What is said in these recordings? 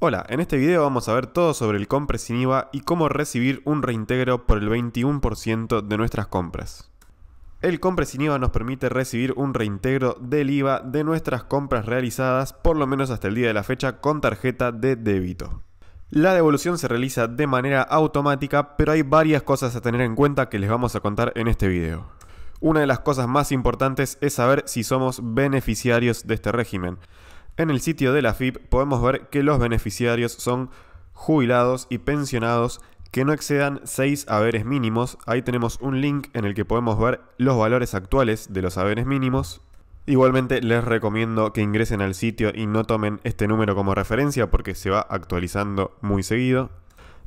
Hola, en este video vamos a ver todo sobre el compre sin IVA y cómo recibir un reintegro por el 21% de nuestras compras. El compre sin IVA nos permite recibir un reintegro del IVA de nuestras compras realizadas por lo menos hasta el día de la fecha con tarjeta de débito. La devolución se realiza de manera automática, pero hay varias cosas a tener en cuenta que les vamos a contar en este video. Una de las cosas más importantes es saber si somos beneficiarios de este régimen. En el sitio de la FIP podemos ver que los beneficiarios son jubilados y pensionados que no excedan 6 haberes mínimos. Ahí tenemos un link en el que podemos ver los valores actuales de los haberes mínimos. Igualmente les recomiendo que ingresen al sitio y no tomen este número como referencia porque se va actualizando muy seguido.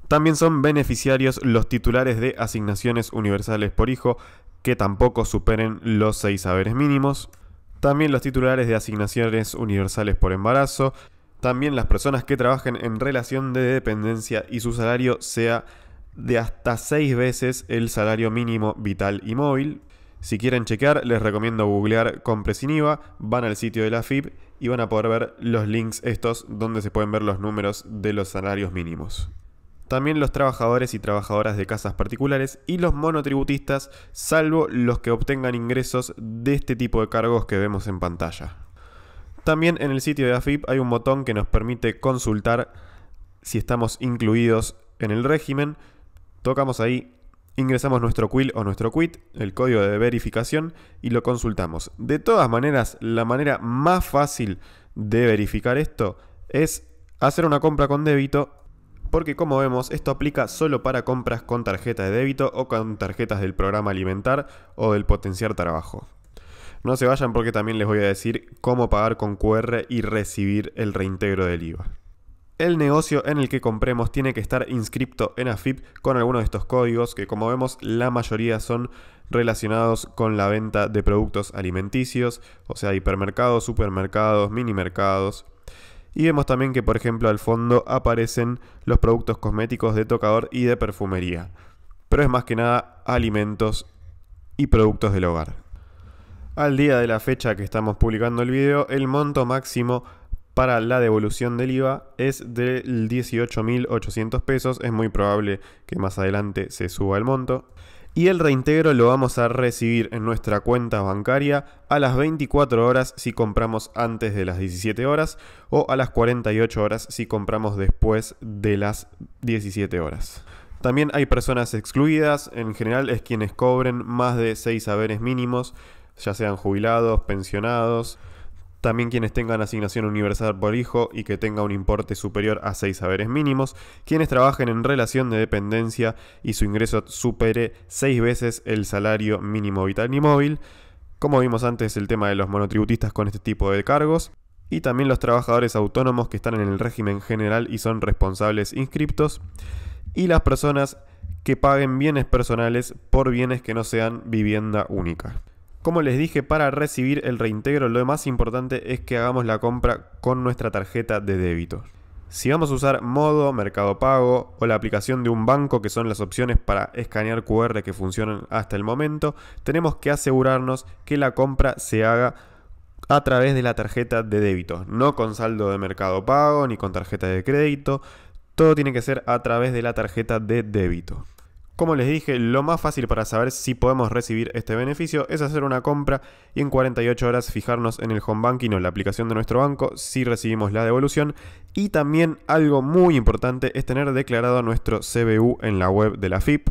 También son beneficiarios los titulares de asignaciones universales por hijo que tampoco superen los 6 haberes mínimos también los titulares de asignaciones universales por embarazo, también las personas que trabajen en relación de dependencia y su salario sea de hasta 6 veces el salario mínimo vital y móvil. Si quieren chequear, les recomiendo googlear compresiniva, van al sitio de la FIP y van a poder ver los links estos donde se pueden ver los números de los salarios mínimos también los trabajadores y trabajadoras de casas particulares y los monotributistas, salvo los que obtengan ingresos de este tipo de cargos que vemos en pantalla. También en el sitio de AFIP hay un botón que nos permite consultar si estamos incluidos en el régimen. Tocamos ahí, ingresamos nuestro quill o nuestro quit, el código de verificación, y lo consultamos. De todas maneras, la manera más fácil de verificar esto es hacer una compra con débito porque como vemos esto aplica solo para compras con tarjeta de débito o con tarjetas del programa alimentar o del potenciar trabajo. No se vayan porque también les voy a decir cómo pagar con QR y recibir el reintegro del IVA. El negocio en el que compremos tiene que estar inscripto en AFIP con alguno de estos códigos que como vemos la mayoría son relacionados con la venta de productos alimenticios, o sea, hipermercados, supermercados, minimercados, y vemos también que, por ejemplo, al fondo aparecen los productos cosméticos de tocador y de perfumería. Pero es más que nada alimentos y productos del hogar. Al día de la fecha que estamos publicando el video, el monto máximo para la devolución del IVA es de 18.800 pesos. Es muy probable que más adelante se suba el monto y el reintegro lo vamos a recibir en nuestra cuenta bancaria a las 24 horas si compramos antes de las 17 horas o a las 48 horas si compramos después de las 17 horas. También hay personas excluidas, en general es quienes cobren más de 6 haberes mínimos, ya sean jubilados, pensionados, también quienes tengan asignación universal por hijo y que tenga un importe superior a seis saberes mínimos, quienes trabajen en relación de dependencia y su ingreso supere seis veces el salario mínimo vital y móvil, como vimos antes el tema de los monotributistas con este tipo de cargos, y también los trabajadores autónomos que están en el régimen general y son responsables inscriptos, y las personas que paguen bienes personales por bienes que no sean vivienda única. Como les dije, para recibir el reintegro lo más importante es que hagamos la compra con nuestra tarjeta de débito. Si vamos a usar Modo, Mercado Pago o la aplicación de un banco, que son las opciones para escanear QR que funcionan hasta el momento, tenemos que asegurarnos que la compra se haga a través de la tarjeta de débito, no con saldo de Mercado Pago ni con tarjeta de crédito, todo tiene que ser a través de la tarjeta de débito. Como les dije, lo más fácil para saber si podemos recibir este beneficio es hacer una compra y en 48 horas fijarnos en el home banking o la aplicación de nuestro banco si recibimos la devolución. Y también algo muy importante es tener declarado nuestro CBU en la web de la FIP,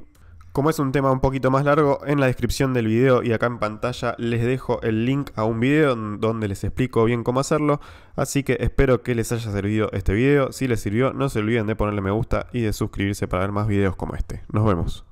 como es un tema un poquito más largo, en la descripción del video y acá en pantalla les dejo el link a un video donde les explico bien cómo hacerlo, así que espero que les haya servido este video, si les sirvió no se olviden de ponerle me gusta y de suscribirse para ver más videos como este. Nos vemos.